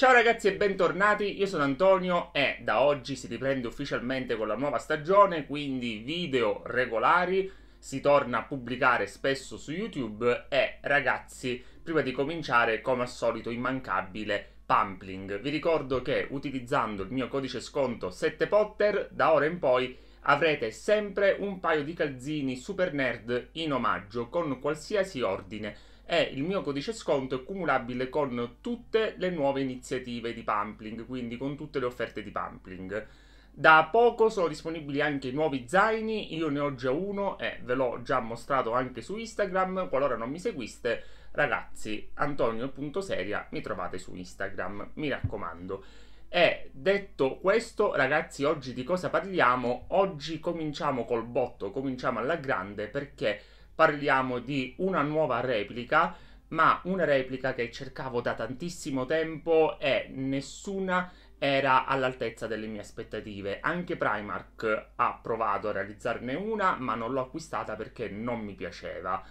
Ciao ragazzi e bentornati, io sono Antonio e da oggi si riprende ufficialmente con la nuova stagione, quindi video regolari, si torna a pubblicare spesso su YouTube e ragazzi, prima di cominciare, come al solito immancabile, Pumpling. Vi ricordo che utilizzando il mio codice sconto 7potter, da ora in poi avrete sempre un paio di calzini super nerd in omaggio con qualsiasi ordine e il mio codice sconto è cumulabile con tutte le nuove iniziative di Pampling, quindi con tutte le offerte di Pampling. Da poco sono disponibili anche i nuovi zaini, io ne ho già uno e ve l'ho già mostrato anche su Instagram, qualora non mi seguiste, ragazzi, Antonio.seria mi trovate su Instagram, mi raccomando. E detto questo, ragazzi, oggi di cosa parliamo? Oggi cominciamo col botto, cominciamo alla grande perché parliamo di una nuova replica, ma una replica che cercavo da tantissimo tempo e nessuna era all'altezza delle mie aspettative. Anche Primark ha provato a realizzarne una, ma non l'ho acquistata perché non mi piaceva.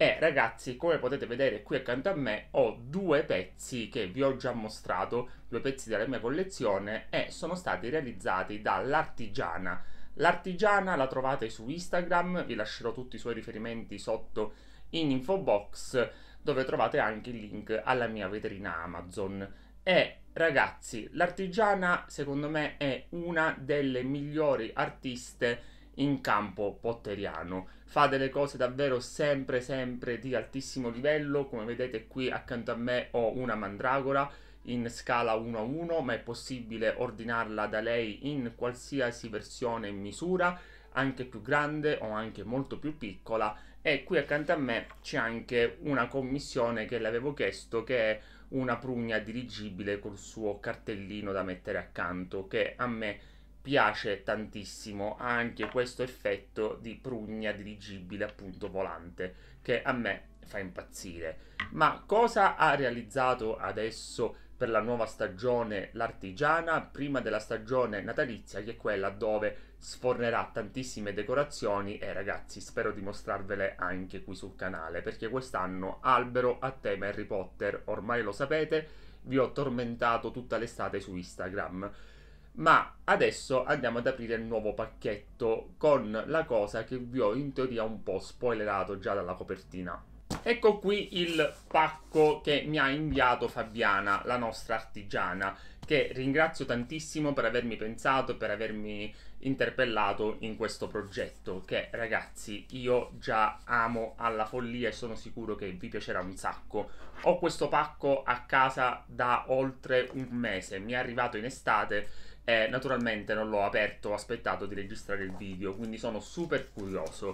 E ragazzi, come potete vedere qui accanto a me ho due pezzi che vi ho già mostrato, due pezzi della mia collezione e sono stati realizzati dall'Artigiana. L'Artigiana la trovate su Instagram, vi lascerò tutti i suoi riferimenti sotto in info box dove trovate anche il link alla mia vetrina Amazon. E ragazzi, l'Artigiana secondo me è una delle migliori artiste in campo potteriano fa delle cose davvero sempre sempre di altissimo livello, come vedete qui accanto a me ho una mandragora in scala 1 a 1, ma è possibile ordinarla da lei in qualsiasi versione e misura, anche più grande o anche molto più piccola e qui accanto a me c'è anche una commissione che le avevo chiesto che è una prugna dirigibile col suo cartellino da mettere accanto che a me piace tantissimo anche questo effetto di prugna dirigibile appunto volante che a me fa impazzire. Ma cosa ha realizzato adesso per la nuova stagione l'artigiana prima della stagione natalizia che è quella dove sfornerà tantissime decorazioni e eh, ragazzi spero di mostrarvele anche qui sul canale perché quest'anno albero a tema Harry Potter ormai lo sapete vi ho tormentato tutta l'estate su Instagram ma adesso andiamo ad aprire il nuovo pacchetto con la cosa che vi ho in teoria un po' spoilerato già dalla copertina. Ecco qui il pacco che mi ha inviato Fabiana, la nostra artigiana, che ringrazio tantissimo per avermi pensato e per avermi interpellato in questo progetto che ragazzi io già amo alla follia e sono sicuro che vi piacerà un sacco. Ho questo pacco a casa da oltre un mese, mi è arrivato in estate e naturalmente non l'ho aperto, ho aspettato di registrare il video, quindi sono super curioso.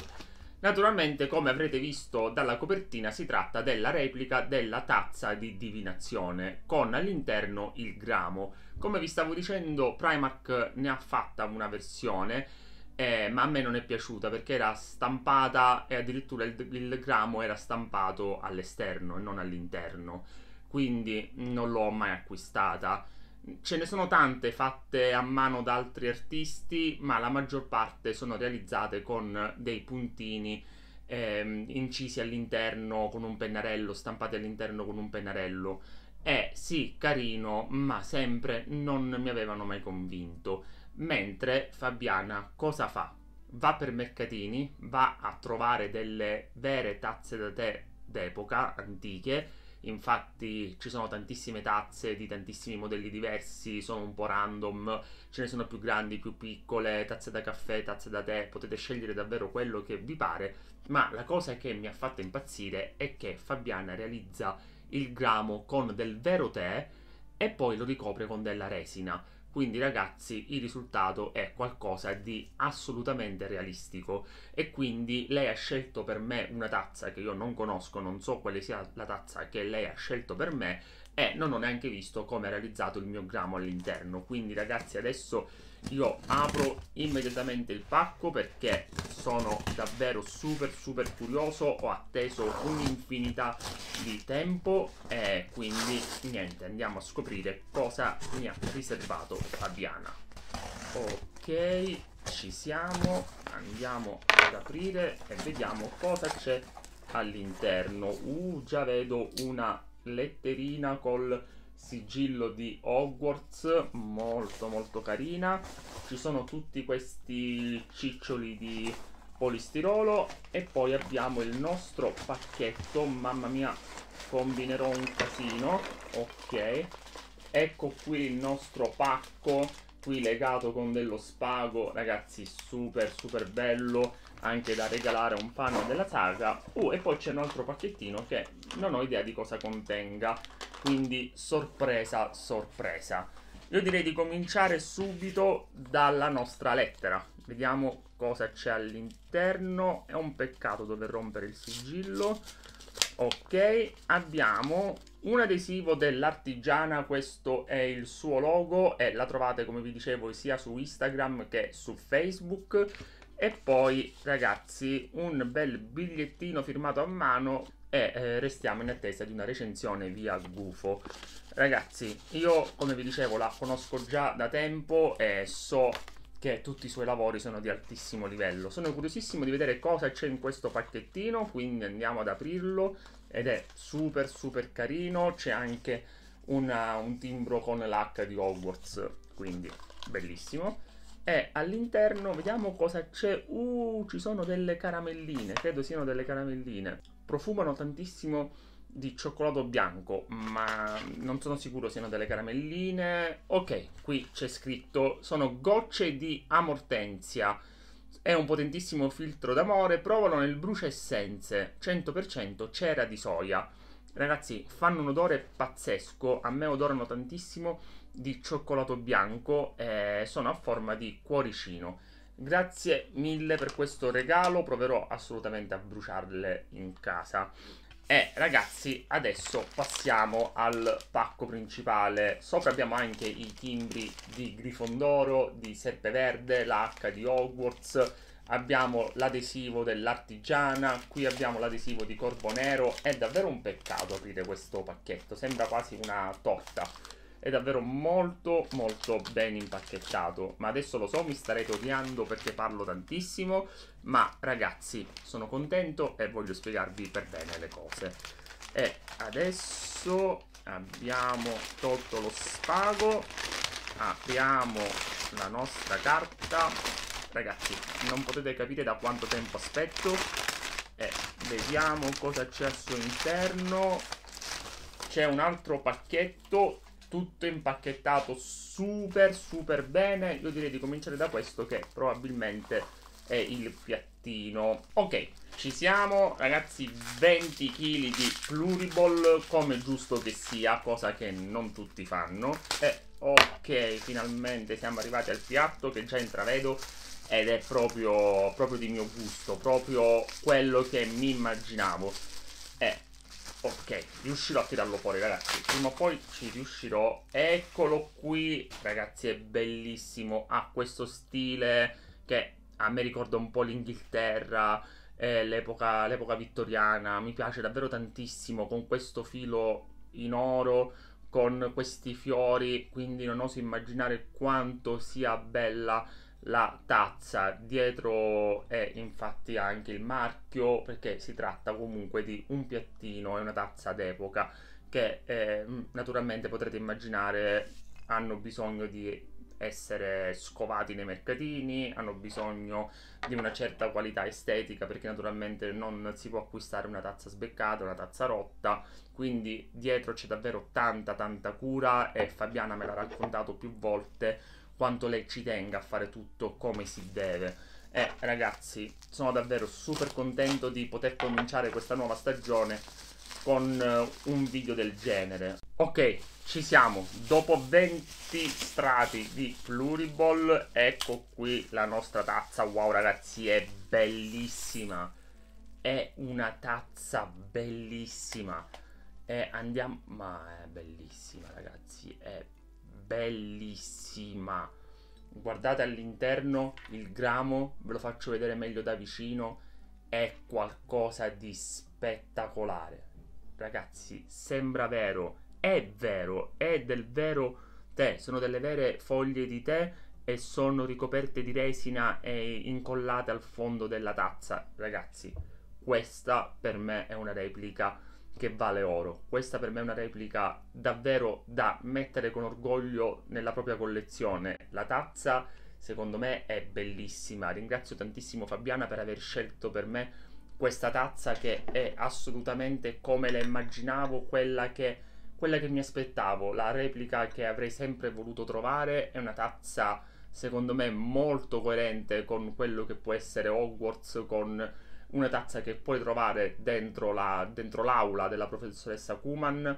Naturalmente, come avrete visto dalla copertina, si tratta della replica della tazza di divinazione, con all'interno il gramo. Come vi stavo dicendo, Primark ne ha fatta una versione, eh, ma a me non è piaciuta perché era stampata e addirittura il, il gramo era stampato all'esterno e non all'interno, quindi non l'ho mai acquistata. Ce ne sono tante fatte a mano da altri artisti, ma la maggior parte sono realizzate con dei puntini ehm, incisi all'interno con un pennarello, stampati all'interno con un pennarello. È sì, carino, ma sempre non mi avevano mai convinto. Mentre Fabiana cosa fa? Va per mercatini, va a trovare delle vere tazze da tè d'epoca, antiche, infatti ci sono tantissime tazze di tantissimi modelli diversi, sono un po' random, ce ne sono più grandi, più piccole, tazze da caffè, tazze da tè, potete scegliere davvero quello che vi pare, ma la cosa che mi ha fatto impazzire è che Fabiana realizza il gramo con del vero tè e poi lo ricopre con della resina quindi ragazzi il risultato è qualcosa di assolutamente realistico e quindi lei ha scelto per me una tazza che io non conosco, non so quale sia la tazza che lei ha scelto per me e eh, non ho neanche visto come ha realizzato il mio gramo all'interno quindi ragazzi adesso io apro immediatamente il pacco perché sono davvero super super curioso ho atteso un'infinità di tempo e quindi niente andiamo a scoprire cosa mi ha riservato Fabiana ok ci siamo andiamo ad aprire e vediamo cosa c'è all'interno uh già vedo una letterina col sigillo di Hogwarts, molto molto carina. Ci sono tutti questi ciccioli di polistirolo e poi abbiamo il nostro pacchetto, mamma mia combinerò un casino, ok. Ecco qui il nostro pacco qui legato con dello spago, ragazzi, super super bello, anche da regalare a un fan della saga. Uh, e poi c'è un altro pacchettino che non ho idea di cosa contenga, quindi sorpresa, sorpresa. Io direi di cominciare subito dalla nostra lettera. Vediamo cosa c'è all'interno. È un peccato dover rompere il sigillo. Ok, abbiamo un adesivo dell'artigiana, questo è il suo logo e eh, la trovate come vi dicevo sia su Instagram che su Facebook. E poi ragazzi un bel bigliettino firmato a mano e eh, restiamo in attesa di una recensione via Gufo. Ragazzi io come vi dicevo la conosco già da tempo e so che tutti i suoi lavori sono di altissimo livello. Sono curiosissimo di vedere cosa c'è in questo pacchettino, quindi andiamo ad aprirlo ed è super super carino, c'è anche una, un timbro con l'H di Hogwarts, quindi bellissimo e all'interno vediamo cosa c'è. Uh, ci sono delle caramelline, credo siano delle caramelline. Profumano tantissimo di cioccolato bianco, ma non sono sicuro siano delle caramelline. Ok, qui c'è scritto: sono gocce di amortensia. È un potentissimo filtro d'amore. Provalo nel brucia essenze 100% cera di soia. Ragazzi, fanno un odore pazzesco. A me odorano tantissimo di cioccolato bianco e sono a forma di cuoricino. Grazie mille per questo regalo. Proverò assolutamente a bruciarle in casa. E ragazzi, adesso passiamo al pacco principale. Sopra abbiamo anche i timbri di Grifondoro, di Serpeverde, l'H di Hogwarts. Abbiamo l'adesivo dell'artigiana, qui abbiamo l'adesivo di Corvo Nero. È davvero un peccato aprire questo pacchetto, sembra quasi una torta è davvero molto molto ben impacchettato ma adesso lo so mi starete odiando perché parlo tantissimo ma ragazzi sono contento e voglio spiegarvi per bene le cose e adesso abbiamo tolto lo spago apriamo la nostra carta ragazzi non potete capire da quanto tempo aspetto e vediamo cosa c'è al suo interno c'è un altro pacchetto tutto impacchettato super super bene. Io direi di cominciare da questo che probabilmente è il piattino. Ok, ci siamo ragazzi, 20 kg di pluriball come giusto che sia, cosa che non tutti fanno. E ok, finalmente siamo arrivati al piatto che già intravedo ed è proprio, proprio di mio gusto, proprio quello che mi immaginavo. E Ok, riuscirò a tirarlo fuori, ragazzi. Prima o poi ci riuscirò. Eccolo qui. Ragazzi, è bellissimo. Ha questo stile che a me ricorda un po' l'Inghilterra, eh, l'epoca, l'epoca vittoriana. Mi piace davvero tantissimo con questo filo in oro, con questi fiori. Quindi non oso immaginare quanto sia bella la tazza dietro è infatti anche il marchio perché si tratta comunque di un piattino e una tazza d'epoca che eh, mm, naturalmente potrete immaginare hanno bisogno di essere scovati nei mercatini, hanno bisogno di una certa qualità estetica perché naturalmente non si può acquistare una tazza sbeccata, una tazza rotta, quindi dietro c'è davvero tanta tanta cura e Fabiana me l'ha raccontato più volte quanto lei ci tenga a fare tutto come si deve. E ragazzi, sono davvero super contento di poter cominciare questa nuova stagione con eh, un video del genere. Ok, ci siamo. Dopo 20 strati di Pluriball, ecco qui la nostra tazza. Wow, ragazzi, è bellissima. È una tazza bellissima. E andiamo... Ma è bellissima, ragazzi. È bellissima. Guardate all'interno il gramo, ve lo faccio vedere meglio da vicino, è qualcosa di spettacolare. Ragazzi, sembra vero, è vero, è del vero tè, sono delle vere foglie di tè e sono ricoperte di resina e incollate al fondo della tazza. Ragazzi, questa per me è una replica che vale oro. Questa per me è una replica davvero da mettere con orgoglio nella propria collezione. La tazza, secondo me, è bellissima. Ringrazio tantissimo Fabiana per aver scelto per me questa tazza che è assolutamente come la immaginavo, quella che, quella che mi aspettavo, la replica che avrei sempre voluto trovare. È una tazza, secondo me, molto coerente con quello che può essere Hogwarts, con una tazza che puoi trovare dentro, la, dentro l'aula della professoressa Kuman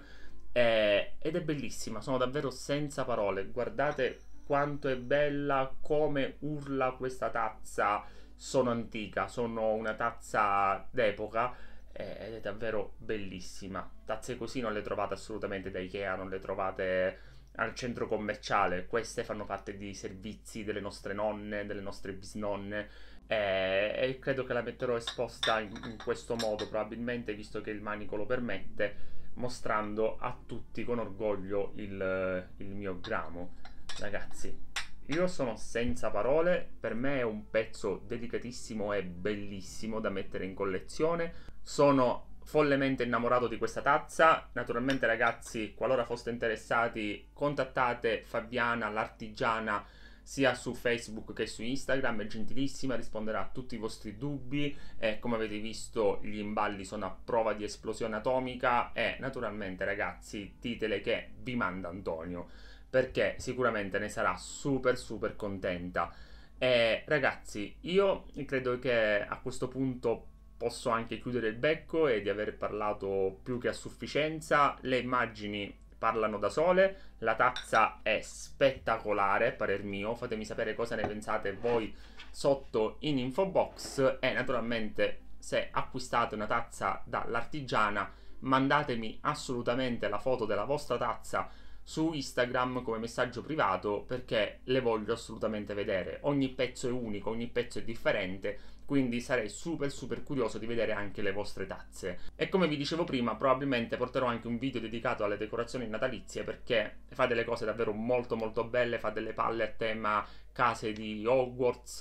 eh, ed è bellissima, sono davvero senza parole, guardate quanto è bella, come urla questa tazza, sono antica, sono una tazza d'epoca eh, ed è davvero bellissima. Tazze così non le trovate assolutamente da Ikea, non le trovate al centro commerciale, queste fanno parte di servizi delle nostre nonne, delle nostre bisnonne eh, e credo che la metterò esposta in, in, questo modo probabilmente visto che il manico lo permette mostrando a tutti con orgoglio il, il mio gramo ragazzi io sono senza parole per me è un pezzo delicatissimo e bellissimo da mettere in collezione sono follemente innamorato di questa tazza. Naturalmente, ragazzi, qualora foste interessati, contattate Fabiana, l'artigiana sia su Facebook che su Instagram, è gentilissima, risponderà a tutti i vostri dubbi e eh, come avete visto gli imballi sono a prova di esplosione atomica e naturalmente ragazzi ditele che vi manda Antonio perché sicuramente ne sarà super super contenta. E ragazzi, io credo che a questo punto posso anche chiudere il becco e di aver parlato più che a sufficienza. Le immagini parlano da sole. La tazza è spettacolare, a parer mio. Fatemi sapere cosa ne pensate voi sotto in info box. E naturalmente, se acquistate una tazza dall'artigiana, mandatemi assolutamente la foto della vostra tazza su Instagram come messaggio privato perché le voglio assolutamente vedere. Ogni pezzo è unico, ogni pezzo è differente quindi sarei super super curioso di vedere anche le vostre tazze. E come vi dicevo prima, probabilmente porterò anche un video dedicato alle decorazioni natalizie perché fa delle cose davvero molto molto belle, fa delle palle a tema case di Hogwarts,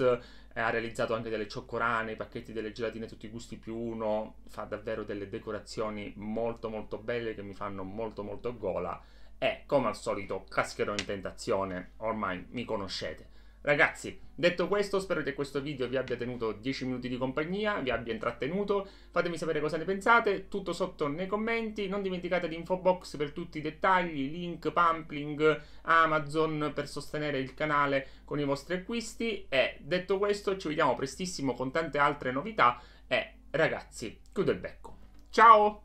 eh, ha realizzato anche delle cioccorane, i pacchetti delle gelatine tutti i gusti più uno, fa davvero delle decorazioni molto molto belle che mi fanno molto molto gola e come al solito cascherò in tentazione, ormai mi conoscete. Ragazzi, detto questo, spero che questo video vi abbia tenuto 10 minuti di compagnia, vi abbia intrattenuto, fatemi sapere cosa ne pensate, tutto sotto nei commenti, non dimenticate l'info box per tutti i dettagli, link, pampling, Amazon per sostenere il canale con i vostri acquisti e detto questo ci vediamo prestissimo con tante altre novità e ragazzi, chiudo il becco. Ciao!